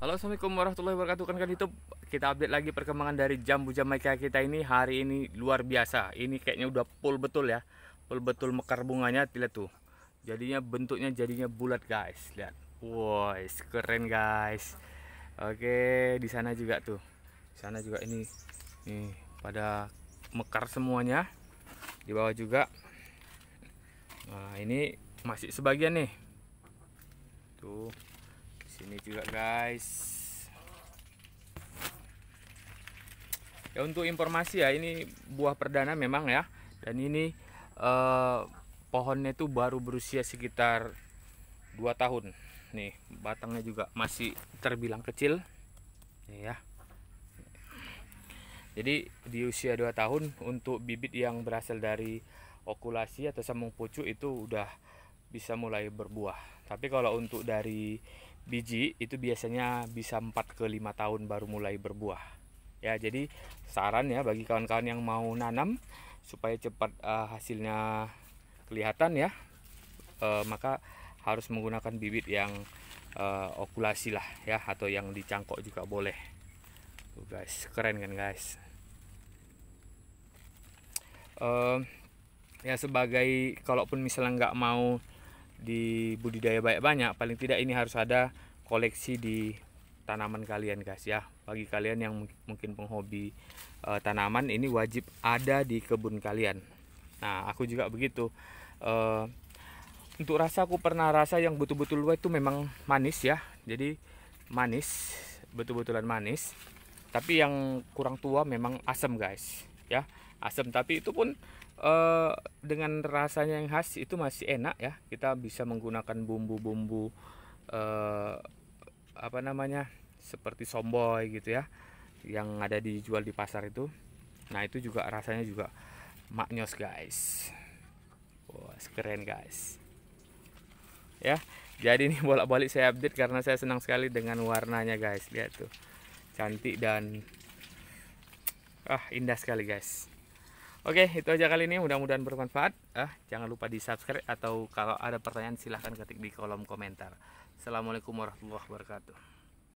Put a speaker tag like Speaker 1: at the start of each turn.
Speaker 1: Halo Assalamualaikum warahmatullahi wabarakatuh kan kan YouTube kita update lagi perkembangan dari jambu jamaika kita ini hari ini luar biasa ini kayaknya udah full betul ya full betul mekar bunganya lihat tuh jadinya bentuknya jadinya bulat guys lihat woi keren guys oke di sana juga tuh di sana juga ini nih pada mekar semuanya di bawah juga nah ini masih sebagian nih tuh sini juga guys ya untuk informasi ya ini buah perdana memang ya dan ini eh, pohonnya itu baru berusia sekitar 2 tahun nih batangnya juga masih terbilang kecil ya jadi di usia 2 tahun untuk bibit yang berasal dari okulasi atau sambung pucuk itu udah bisa mulai berbuah tapi kalau untuk dari biji itu biasanya bisa 4 ke 5 tahun baru mulai berbuah ya jadi saran ya bagi kawan-kawan yang mau nanam supaya cepat uh, hasilnya kelihatan ya uh, maka harus menggunakan bibit yang uh, okulasi lah ya atau yang dicangkok juga boleh tuh guys keren kan guys uh, ya sebagai kalaupun misalnya nggak mau di budidaya banyak-banyak paling tidak ini harus ada koleksi di tanaman kalian guys ya bagi kalian yang mungkin penghobi e, tanaman ini wajib ada di kebun kalian nah aku juga begitu e, untuk rasa aku pernah rasa yang betul-betul itu memang manis ya jadi manis betul-betulan manis tapi yang kurang tua memang asam guys ya asam tapi itu pun uh, dengan rasanya yang khas itu masih enak ya kita bisa menggunakan bumbu-bumbu uh, apa namanya seperti somboy gitu ya yang ada dijual di pasar itu nah itu juga rasanya juga maknyos guys Wow, keren guys ya jadi ini bolak-balik saya update karena saya senang sekali dengan warnanya guys lihat tuh cantik dan ah indah sekali guys Oke, itu aja kali ini. Mudah-mudahan bermanfaat. Eh, jangan lupa di-subscribe atau kalau ada pertanyaan silahkan ketik di kolom komentar. Assalamualaikum warahmatullahi wabarakatuh.